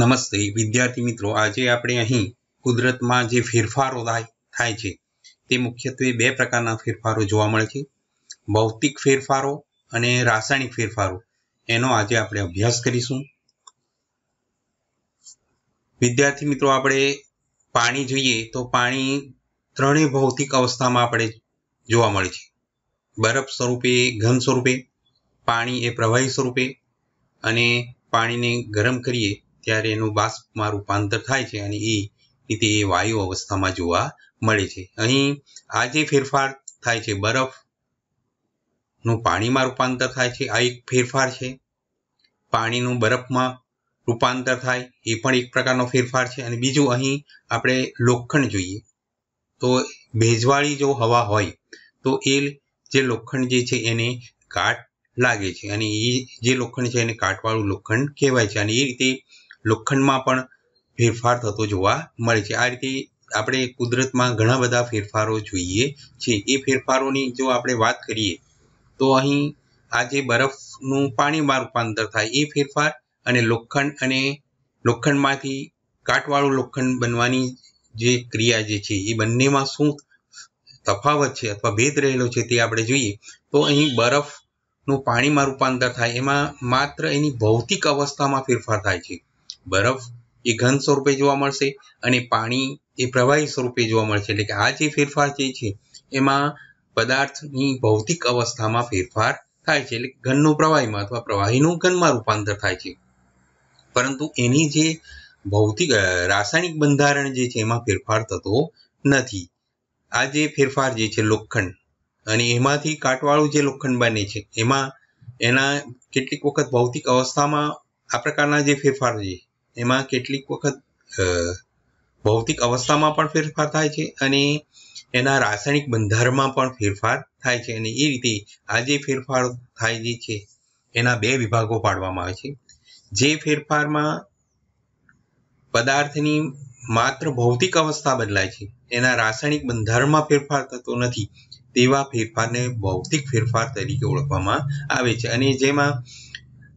નમસ્તે વિદ્યાર્થી મિત્રો આજે આપણે અહીં કુદરતમાં જે ફેરફારો થાય છે તે મુખ્યત્વે બે પ્રકારના ફેરફારો જોવા મળે છે ભૌતિક ફેરફારો અને રાસાયણિક ફેરફારો એનો આજે આપણે અભ્યાસ કરીશું વિદ્યાર્થી મિત્રો આપણે પાણી જોઈએ તો પાણી ત્રણેય ભૌતિક અવસ્થામાં આપણે જોવા મળે છે બરફ સ્વરૂપે ઘન સ્વરૂપે પાણી એ પ્રવાહી સ્વરૂપે અને પાણીને ગરમ કરીએ ત્યારે એનું બાષ્પમાં રૂપાંતર થાય છે અને એ રીતે એ વાયુ અવસ્થામાં જોવા મળે છે અહીં આ જે ફેરફાર થાય છે બરફનું પાણીમાં રૂપાંતર થાય છે આ એક ફેરફાર છે પાણીનું બરફમાં રૂપાંતર થાય એ પણ એક પ્રકારનો ફેરફાર છે અને બીજું અહીં આપણે લોખંડ જોઈએ તો ભેજવાળી જો હવા હોય તો એ જે લોખંડ જે છે એને કાટ લાગે છે અને એ જે લોખંડ છે એને કાટવાળું લોખંડ કહેવાય છે અને એ રીતે લોખંડમાં પણ ફેરફાર થતો જોવા મળે છે આ રીતે આપણે કુદરતમાં ઘણા બધા ફેરફારો જોઈએ છે એ ફેરફારોની જો આપણે વાત કરીએ તો અહીં આ જે બરફનું પાણીમાં રૂપાંતર થાય એ ફેરફાર અને લોખંડ અને લોખંડમાંથી કાટવાળું લોખંડ બનવાની જે ક્રિયા જે છે એ બંનેમાં શું તફાવત છે અથવા ભેદ રહેલો છે તે આપણે જોઈએ તો અહીં બરફનું પાણીમાં રૂપાંતર થાય એમાં માત્ર એની ભૌતિક અવસ્થામાં ફેરફાર થાય છે બરફ એ ઘન સ્વરૂપે જોવા મળશે અને પાણી એ પ્રવાહી સ્વરૂપે જોવા મળશે એટલે કે આ જે ફેરફાર જે છે એમાં પદાર્થની ભૌતિક અવસ્થામાં ફેરફાર થાય છે એટલે ઘનનું પ્રવાહીમાં અથવા પ્રવાહીનું ઘનમાં રૂપાંતર થાય છે પરંતુ એની જે ભૌતિક રાસાયણિક બંધારણ જે છે એમાં ફેરફાર થતો નથી આ જે ફેરફાર જે છે લોખંડ અને એમાંથી કાટવાળું જે લોખંડ બને છે એમાં એના કેટલીક વખત ભૌતિક અવસ્થામાં આ પ્રકારના જે ફેરફાર છે એમાં કેટલીક વખત ભૌતિક અવસ્થામાં પણ ફેરફાર થાય છે અને એના રાસાયણિક બંધારણમાં પણ ફેરફાર થાય છે અને એ રીતે આ જે ફેરફાર થાય જે છે એના બે વિભાગો પાડવામાં આવે છે જે ફેરફારમાં પદાર્થની માત્ર ભૌતિક અવસ્થા બદલાય છે એના રાસાયણિક બંધારણમાં ફેરફાર થતો નથી તેવા ફેરફારને ભૌતિક ફેરફાર તરીકે ઓળખવામાં આવે છે અને જેમાં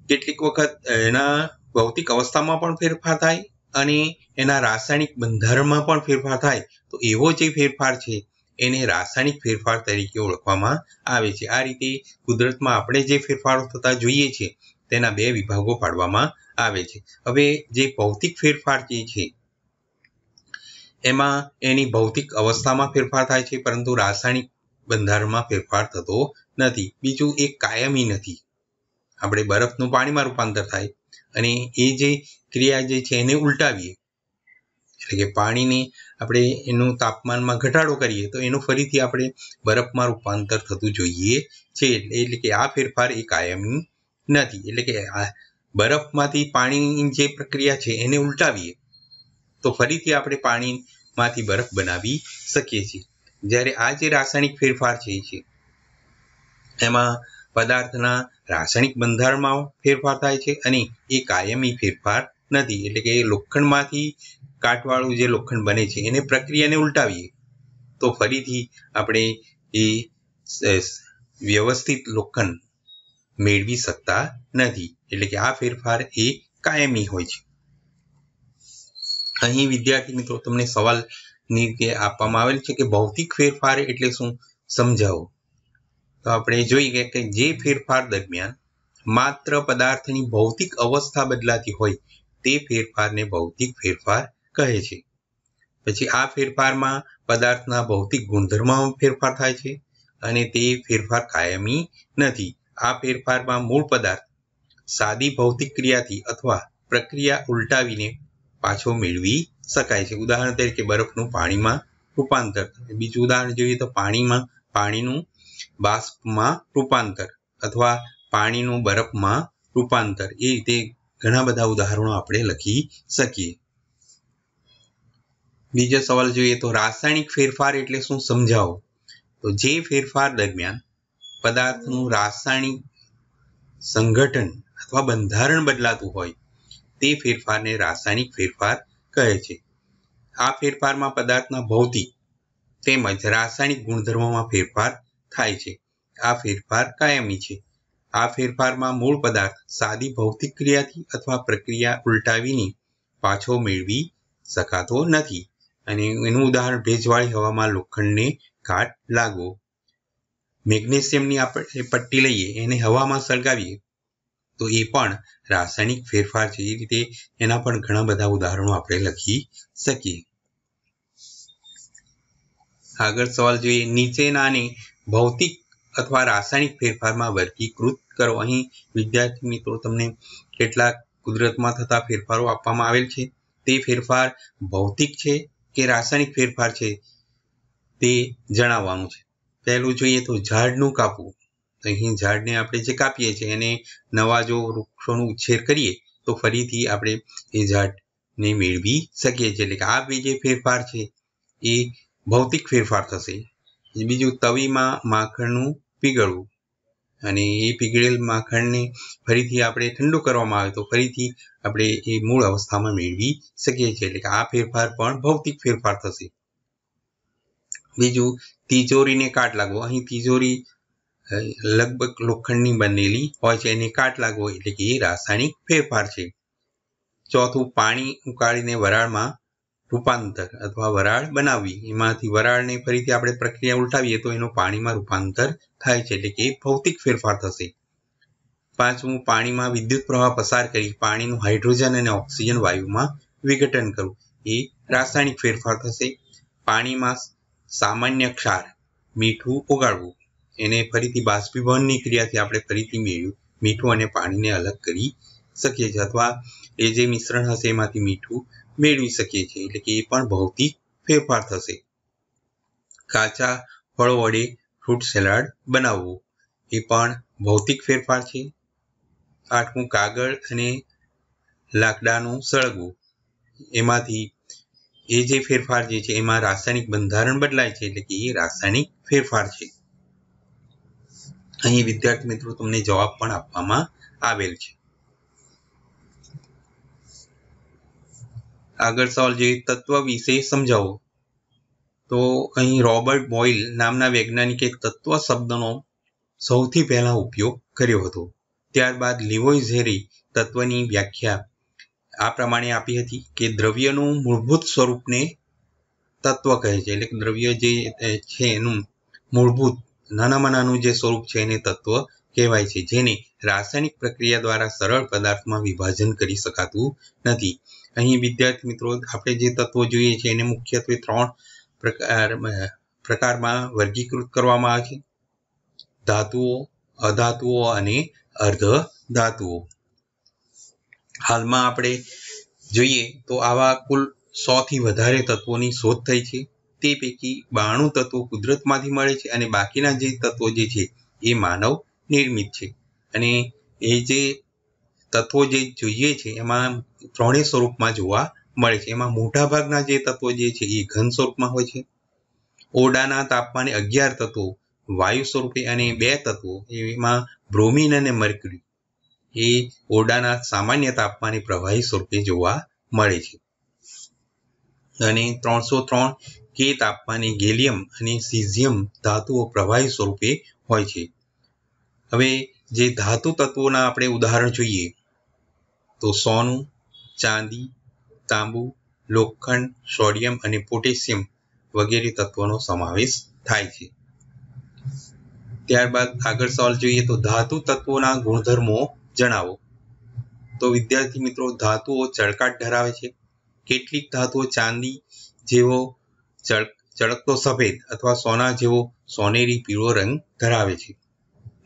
કેટલીક વખત એના ભૌતિક અવસ્થામાં પણ ફેરફાર થાય અને એના રાસાયણિક બંધારણમાં પણ ફેરફાર થાય તો એવો જે ફેરફાર છે એને રાસાયણિક ફેરફાર તરીકે ઓળખવામાં આવે છે આ રીતે કુદરતમાં આપણે જે ફેરફારો થતા જોઈએ છીએ તેના બે વિભાગો પાડવામાં આવે છે હવે જે ભૌતિક ફેરફાર જે છે એમાં એની ભૌતિક અવસ્થામાં ફેરફાર થાય છે પરંતુ રાસાયણિક બંધારણમાં ફેરફાર થતો નથી બીજું એ કાયમી નથી આપણે બરફનું પાણીમાં રૂપાંતર થાય અને એ જે ક્રિયા જે છે એને ઉલટાવીએ એટલે કે પાણીને આપણે એનું તાપમાનમાં ઘટાડો કરીએ તો એનું ફરીથી આપણે બરફમાં રૂપાંતર થતું જોઈએ છે એટલે કે આ ફેરફાર એ કાયમી નથી એટલે કે આ બરફમાંથી પાણીની જે પ્રક્રિયા છે એને ઉલટાવીએ તો ફરીથી આપણે પાણીમાંથી બરફ બનાવી શકીએ છીએ જ્યારે આ જે રાસાયણિક ફેરફાર છે એમાં પદાર્થના રાસાયણિક બંધારણમાં ફેરફાર થાય છે અને એ કાયમી ફેરફાર નથી એટલે કે લોખંડમાંથી કાટવાળું જે લોખંડ બને છે એને પ્રક્રિયાને ઉલટાવીએ તો ફરીથી આપણે એ વ્યવસ્થિત લોખંડ મેળવી શકતા નથી એટલે કે આ ફેરફાર એ કાયમી હોય છે અહીં વિદ્યાર્થી મિત્રો તમને સવાલની રીતે આપવામાં આવેલ છે કે ભૌતિક ફેરફાર એટલે શું સમજાવો તો આપણે જોઈએ કે જે ફેરફાર દરમિયાન માત્ર પદાર્થની ભૌતિક અવસ્થા બદલાતી હોય તે ફેરફારને ભૌતિક ફેરફાર કહે છે પછી આ ફેરફારમાં પદાર્થના ભૌતિક ગુણધર્મમાં ફેરફાર થાય છે અને તે ફેરફાર કાયમી નથી આ ફેરફારમાં મૂળ પદાર્થ સાદી ભૌતિક ક્રિયાથી અથવા પ્રક્રિયા ઉલટાવીને પાછો મેળવી શકાય છે ઉદાહરણ તરીકે બરફનું પાણીમાં રૂપાંતર બીજું ઉદાહરણ જોઈએ તો પાણીમાં પાણીનું બાષ્પમાં રૂપાંતર અથવા પાણીનું બરફમાં રૂપાંતર એ રીતે ઘણા બધા ઉદાહરણો આપણે લખી શકીએ બીજો સવાલ જોઈએ તો રાસાયણિક ફેરફાર એટલે શું સમજાવો તો જે ફેરફાર દરમિયાન પદાર્થનું રાસાયણિક સંગઠન અથવા બંધારણ બદલાતું હોય તે ફેરફારને રાસાયણિક ફેરફાર કહે છે આ ફેરફારમાં પદાર્થના ભૌતિક તેમજ રાસાયણિક ગુણધર્મોમાં ફેરફાર થાય છે આ ફેરફાર કાયમી છે આ ફેરફારમાં મૂળ પદાર્થ સાદી ભૌતિક ક્રિયાથી અથવા પ્રક્રિયા ઉલટાવીને પાછો મેળવી શકાતો નથી અને એનું ઉદાહરણ ભેજવાળી હવામાં લોખંડને ઘાટ લાગવો મેગ્નેશિયમની આપણે પટ્ટી લઈએ એને હવામાં સળગાવીએ તો એ પણ રાસાયણિક ફેરફાર છે એ રીતે એના પણ ઘણા બધા ઉદાહરણો આપણે લખી શકીએ આગળ સવાલ જોઈએ નીચેનાને ભૌતિક અથવા રાસાયણિક ફેરફારમાં વર્ગીકૃત કરો અહીં વિદ્યાર્થી મિત્રો તમને કેટલાક કુદરતમાં થતા ફેરફારો આપવામાં આવેલ છે તે ફેરફાર ભૌતિક છે કે રાસાયણિક ફેરફાર છે તે જણાવવાનું છે પહેલું જોઈએ તો ઝાડનું કાપવું તો અહીં ઝાડને આપણે જે કાપીએ છીએ એને નવા જો વૃક્ષોનો ઉછેર કરીએ તો ફરીથી આપણે એ ઝાડને મેળવી શકીએ છીએ એટલે કે આ જે ફેરફાર છે એ ભૌતિક ફેરફાર થશે બીજું તવીમાં માખણનું પીગળવું અને એ પીગળેલ માખણને ફરીથી આપણે ઠંડુ કરવામાં આવે તો ફરીથી આપણે એ મૂળ અવસ્થામાં મેળવી શકીએ છીએ એટલે કે આ ફેરફાર પણ ભૌતિક ફેરફાર થશે બીજું તિજોરીને કાટ લાગવો અહીં તિજોરી લગભગ લોખંડની બનેલી હોય છે એને કાટ લાગવો એટલે કે એ રાસાયણિક ફેરફાર છે ચોથું પાણી ઉકાળીને વરાળમાં રૂપાંતર અથવા વરાળ બનાવવી એમાંથી વરાળને ફરીથી આપણે પ્રક્રિયા ઉલટાવીએ તો એનું પાણીમાં રૂપાંતર થાય છે એટલે કે ભૌતિક ફેરફાર થશે પાંચમું પાણીમાં વિદ્યુત પ્રવાહ પસાર કરી પાણીનું હાઇડ્રોજન અને ઓક્સિજન વાયુમાં વિઘટન કરવું એ રાસાયણિક ફેરફાર થશે પાણીમાં સામાન્ય ક્ષાર મીઠું ઓગાળવું એને ફરીથી બાષ્પીભવનની ક્રિયાથી આપણે ફરીથી મેળવ્યું મીઠું અને પાણીને અલગ કરી શકીએ છીએ અથવા એ જે મિશ્રણ હશે એમાંથી મીઠું મેળવી શકીએ છીએ એટલે કે એ પણ ભૌતિક ફેરફાર થશે કાચા ફળો વડે ફ્રૂટ સેલાડ બનાવવું એ પણ ભૌતિક ફેરફાર છે આઠમું કાગળ અને લાકડાનું સળગવું એમાંથી એ જે ફેરફાર જે છે એમાં રાસાયણિક બંધારણ બદલાય છે એટલે કે એ રાસાયણિક ફેરફાર છે અહીં વિદ્યાર્થી મિત્રો તમને જવાબ પણ આપવામાં આવેલ છે આગળ સવાલ જે તત્વ વિશે સમજાવો તો અહીં રોબર્ટ બોઇલ નામના વૈજ્ઞાનિકે તત્વ શબ્દનો સૌથી પહેલા ઉપયોગ કર્યો હતો ત્યારબાદ લિવોય તત્વની વ્યાખ્યા આ પ્રમાણે આપી હતી કે દ્રવ્યનું મૂળભૂત સ્વરૂપને તત્વ કહે છે એટલે દ્રવ્ય જે છે એનું મૂળભૂત નાનામાં નાનું જે સ્વરૂપ છે એને તત્વ કહેવાય છે જેને રાસાયણિક પ્રક્રિયા દ્વારા સરળ પદાર્થમાં વિભાજન કરી શકાતું નથી અહીં વિદ્યાર્થી મિત્રો આપણે જે તત્વો જોઈએ છે એને મુખ્યત્વે ત્રણ પ્રકાર પ્રકારમાં વર્ગીકૃત કરવામાં આવે છે ધાતુઓ અધાતુઓ અને અર્ધ ધાતુઓ હાલમાં આપણે જોઈએ તો આવા કુલ સોથી વધારે તત્વોની શોધ થઈ છે તે પૈકી બાણું તત્વો કુદરતમાંથી મળે છે અને બાકીના જે તત્વો જે છે એ માનવ નિર્મિત છે અને એ જે તત્વો જે જોઈએ છે એમાં ત્રણેય સ્વરૂપમાં જોવા મળે છે એમાં મોટાભાગના જે તત્વો જે છે એ ઘન સ્વરૂપમાં હોય છે ઓરડાના તાપમાને અગિયાર તત્વો વાયુ સ્વરૂપે અને બે તત્વો એમાં બ્રોમિન અને મર્ક્યુરી એ ઓરડાના સામાન્ય તાપમાને પ્રવાહી સ્વરૂપે જોવા મળે છે અને ત્રણસો ત્રણ કે તાપમાને ગેલિયમ અને સિઝિયમ ધાતુઓ પ્રવાહી સ્વરૂપે હોય છે હવે જે ધાતુ તત્વોના આપણે ઉદાહરણ જોઈએ તો સોનું ચાંદી તાંબુ લોખંડ સોડિયમ અને પોટેશિયમ વગેરે તત્વોનો સમાવેશ થાય છે ત્યારબાદ આગળ સવાલ જોઈએ તો ધાતુ તત્વોના ગુણધર્મો જણાવો તો વિદ્યાર્થી મિત્રો ધાતુઓ ચળકાટ ધરાવે છે કેટલીક ધાતુઓ ચાંદી જેવો ચળકતો સફેદ અથવા સોના જેવો સોનેરી પીળો રંગ ધરાવે છે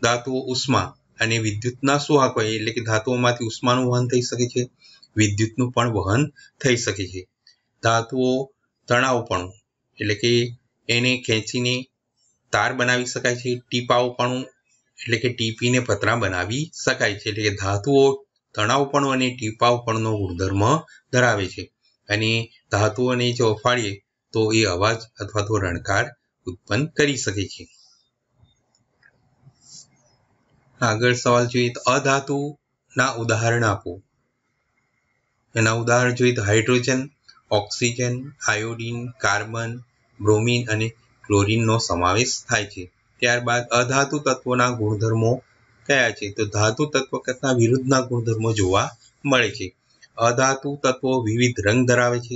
ધાતુઓ ઉષ્મા અને વિદ્યુતના સુવાહકો એટલે કે ધાતુઓમાંથી ઉષ્માનું વહન થઈ શકે છે વિદ્યુતનું પણ વહન થઈ શકે છે ધાતુઓ તણાવ પણ એટલે કે એને ખેંચીને તાર બનાવી શકાય છે ટીપાઓપણું એટલે કે ટીપીને પતરા બનાવી શકાય છે એટલે કે ધાતુઓ તણાવપણું અને ટીપાઓપણનો ગુણધર્મ ધરાવે છે અને ધાતુઓને જો અફાડીએ તો એ અવાજ અથવા તો રણકાર ઉત્પન્ન કરી શકે છે આગળ સવાલ જોઈએ તો અધાતુના ઉદાહરણ આપો એના ઉદાહરણ જોઈએ તો hydrogen oxygen iodine carbon bromine અને ક્લોરિનનો સમાવેશ થાય છે ત્યારબાદ અધાતુ તત્વોના ગુણધર્મો કયા છે તો ધાતુ તત્વ કરતાં વિરુદ્ધના ગુણધર્મો જોવા મળે છે અધાતુ તત્વો વિવિધ રંગ ધરાવે છે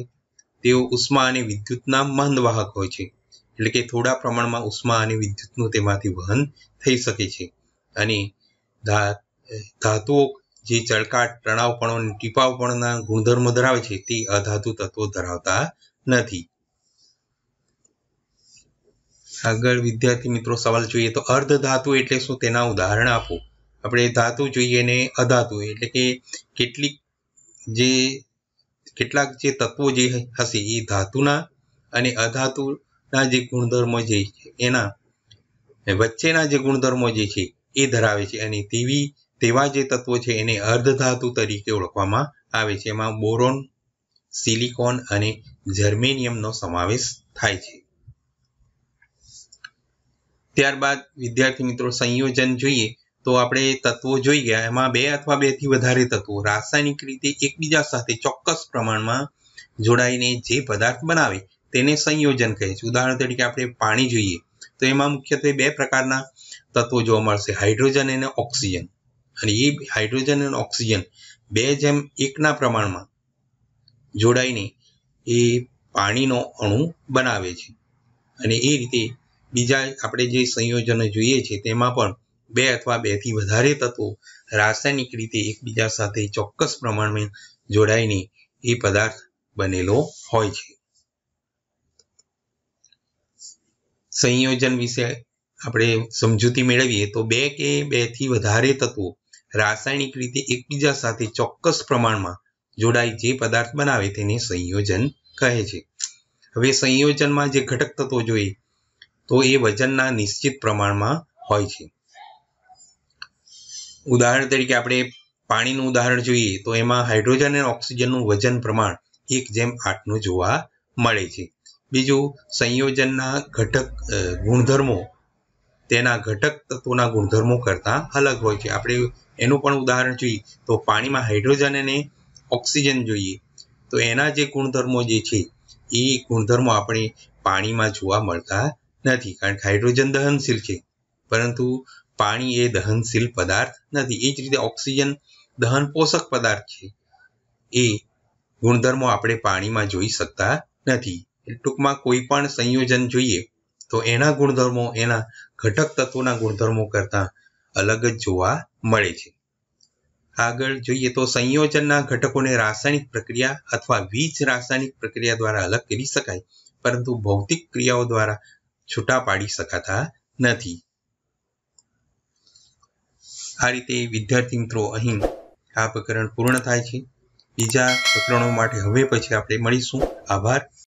તેઓ ઉષ્મા અને વિદ્યુતના મંદવાહક હોય છે એટલે કે થોડા પ્રમાણમાં ઉષ્મા અને વિદ્યુતનું તેમાંથી વહન થઈ શકે છે અને ધાતુઓ જે ચળકાટ તણાવપણો અને ટીપાવપણના ગુણધર્મો ધરાવે છે તે અધાતુ તત્વો ધરાવતા નથી આગળ વિદ્યાર્થી મિત્રો સવાલ જોઈએ તો અર્ધ ધાતુ એટલે શું તેના ઉદાહરણ આપો આપણે ધાતુ જોઈએ ને અધાતુ એટલે કે કેટલીક જે કેટલાક જે તત્વો જે હશે એ ધાતુના અને અધાતુના જે ગુણધર્મો જે છે એના વચ્ચેના જે ગુણધર્મો જે છે એ ધરાવે છે અને તેવી તેવા જે તત્વો છે એને અર્ધધાતુ તરીકે ઓળખવામાં આવે છે એમાં બોરોન સિલિકોન અને જર્મેનિયમનો સમાવેશ થાય છે ત્યારબાદ વિદ્યાર્થી મિત્રો સંયોજન જોઈએ તો આપણે તત્વો જોઈ ગયા એમાં બે અથવા બેથી વધારે તત્વો રાસાયણિક રીતે એકબીજા સાથે ચોક્કસ પ્રમાણમાં જોડાઈને જે પદાર્થ બનાવે તેને સંયોજન કહે છે ઉદાહરણ તરીકે આપણે પાણી જોઈએ તો એમાં મુખ્યત્વે બે પ્રકારના તત્વો જોવા મળશે હાઇડ્રોજન અને ઓક્સિજન અને એ હાઇડ્રોજન અને ઓક્સિજન બે જેમ એકના પ્રમાણમાં જોડાઈને એ પાણીનો અણુ બનાવે છે અને એ રીતે બીજા આપણે જે સંયોજનો જોઈએ છે તેમાં પણ બે અથવા બેથી વધારે તત્વો રાસાયણિક રીતે એકબીજા સાથે ચોક્કસ પ્રમાણમાં જોડાઈને એ પદાર્થ બનેલો હોય છે સંયોજન વિશે આપણે સમજૂતી મેળવીએ તો બે કે બેથી વધારે તત્વો રાસાયણિક રીતે એકબીજા સાથે ચોક્કસ પ્રમાણમાં જોડાઈ જે પદાર્થ બનાવે તેને સંયોજન કહે છે હવે સંયોજનમાં જે ઘટક તત્વો જોઈએ તો એ વજનના નિશ્ચિત પ્રમાણમાં હોય છે ઉદાહરણ તરીકે આપણે પાણીનું ઉદાહરણ જોઈએ તો એમાં હાઇડ્રોજન અને ઓક્સિજનનું વજન પ્રમાણ એક જેમ આઠનું જોવા મળે છે બીજું સંયોજનના ઘટક ગુણધર્મો તેના ઘટક તત્વોના ગુણધર્મો કરતાં અલગ હોય છે આપણે એનું પણ ઉદાહરણ જોઈએ તો પાણીમાં હાઇડ્રોજન અને ઓક્સિજન જોઈએ તો એના જે ગુણધર્મો જે છે એ ગુણધર્મો આપણે પાણીમાં જોવા મળતા નથી કારણ કે હાઇડ્રોજન દહનશીલ છે પરંતુ પાણી એ દહનશીલ પદાર્થ નથી એ જ રીતે ઓક્સિજન દહન પોષક પદાર્થ છે એ ગુણધર્મો આપણે પાણીમાં જોઈ શકતા નથી ટૂંકમાં કોઈ પણ સંયોજન જોઈએ તો એના ગુણધર્મો એના ઘટક તત્વોના ગુણધર્મો કરતાં અલગ જ જોવા મળે છે આગળ જોઈએ તો સંયોજનના ઘટકોને રાસાયણિક પ્રક્રિયા અથવા વીજ રાસાયણિક પ્રક્રિયા દ્વારા અલગ કરી શકાય પરંતુ ભૌતિક ક્રિયાઓ દ્વારા છૂટા પાડી શકાતા નથી આ રીતે વિદ્યાર્થી મિત્રો અહીં આ પ્રકરણ પૂર્ણ થાય છે બીજા પ્રકરણો માટે હવે પછી આપણે મળીશું આભાર